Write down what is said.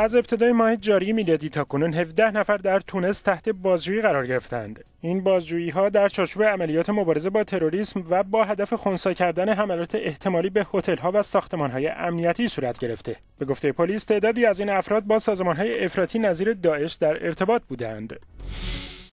از ابتدای ماه جاری میلادی تا کنون 17 نفر در تونس تحت بازجویی قرار گرفتند. این بازجویی ها در چارچوب عملیات مبارزه با تروریسم و با هدف خونسا کردن حملات احتمالی به هتل ها و ساختمان های امنیتی صورت گرفته. به گفته پلیس تعدادی از این افراد با سازمان های افراطی نظیر داعش در ارتباط بودند.